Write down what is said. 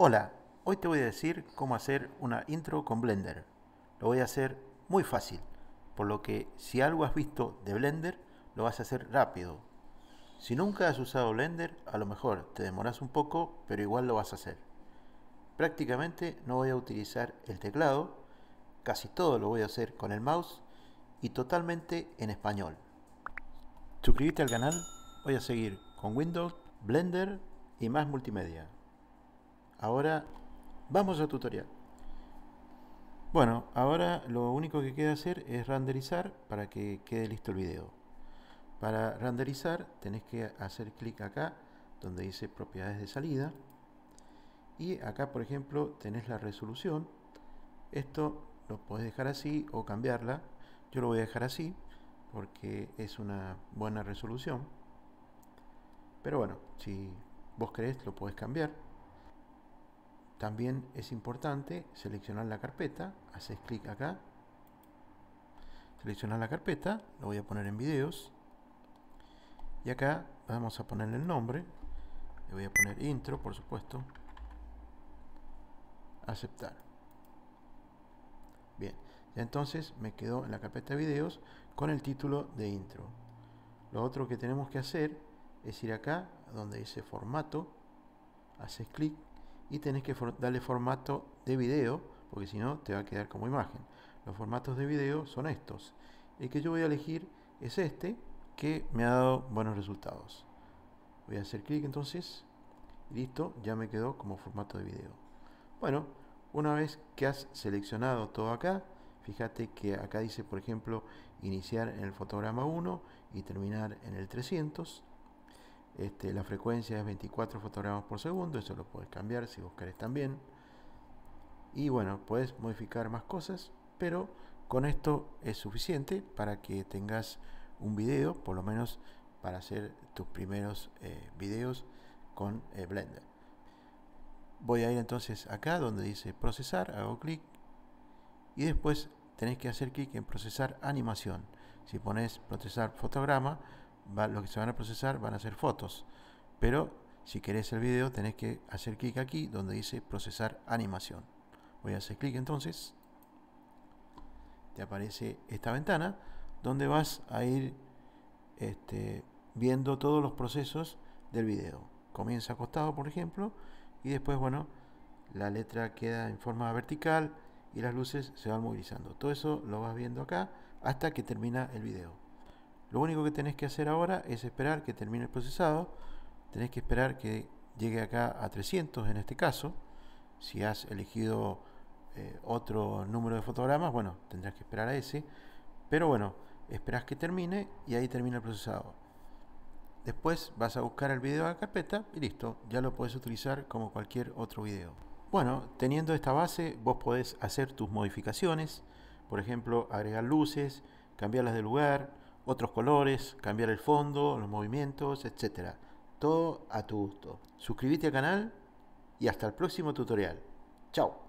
Hola, hoy te voy a decir cómo hacer una intro con Blender. Lo voy a hacer muy fácil, por lo que si algo has visto de Blender, lo vas a hacer rápido. Si nunca has usado Blender, a lo mejor te demoras un poco, pero igual lo vas a hacer. Prácticamente no voy a utilizar el teclado, casi todo lo voy a hacer con el mouse y totalmente en español. Suscríbete al canal, voy a seguir con Windows, Blender y más multimedia. Ahora vamos al tutorial. Bueno, ahora lo único que queda hacer es renderizar para que quede listo el video. Para renderizar tenés que hacer clic acá donde dice propiedades de salida y acá por ejemplo tenés la resolución. Esto lo podés dejar así o cambiarla. Yo lo voy a dejar así porque es una buena resolución. Pero bueno, si vos querés lo podés cambiar. También es importante seleccionar la carpeta, haces clic acá, seleccionar la carpeta, lo voy a poner en videos y acá vamos a ponerle el nombre, le voy a poner intro por supuesto, aceptar. Bien, ya entonces me quedo en la carpeta de videos con el título de intro. Lo otro que tenemos que hacer es ir acá donde dice formato, haces clic y tenés que darle formato de video, porque si no te va a quedar como imagen. Los formatos de video son estos. El que yo voy a elegir es este, que me ha dado buenos resultados. Voy a hacer clic entonces, listo, ya me quedó como formato de video. Bueno, una vez que has seleccionado todo acá, fíjate que acá dice, por ejemplo, iniciar en el fotograma 1 y terminar en el 300. Este, la frecuencia es 24 fotogramas por segundo, eso lo puedes cambiar si vos querés también. Y bueno, puedes modificar más cosas, pero con esto es suficiente para que tengas un video, por lo menos para hacer tus primeros eh, videos con eh, Blender. Voy a ir entonces acá donde dice procesar, hago clic y después tenés que hacer clic en procesar animación. Si pones procesar fotograma, lo que se van a procesar van a ser fotos. Pero si querés el video tenés que hacer clic aquí donde dice procesar animación. Voy a hacer clic entonces. Te aparece esta ventana donde vas a ir este, viendo todos los procesos del video. Comienza acostado, por ejemplo, y después, bueno, la letra queda en forma vertical y las luces se van movilizando. Todo eso lo vas viendo acá hasta que termina el video. Lo único que tenés que hacer ahora es esperar que termine el procesado. Tenés que esperar que llegue acá a 300 en este caso. Si has elegido eh, otro número de fotogramas, bueno, tendrás que esperar a ese. Pero bueno, esperás que termine y ahí termina el procesado. Después vas a buscar el video a la carpeta y listo, ya lo puedes utilizar como cualquier otro video. Bueno, teniendo esta base, vos podés hacer tus modificaciones, por ejemplo, agregar luces, cambiarlas de lugar, otros colores, cambiar el fondo, los movimientos, etc. Todo a tu gusto. Suscríbete al canal y hasta el próximo tutorial. Chao.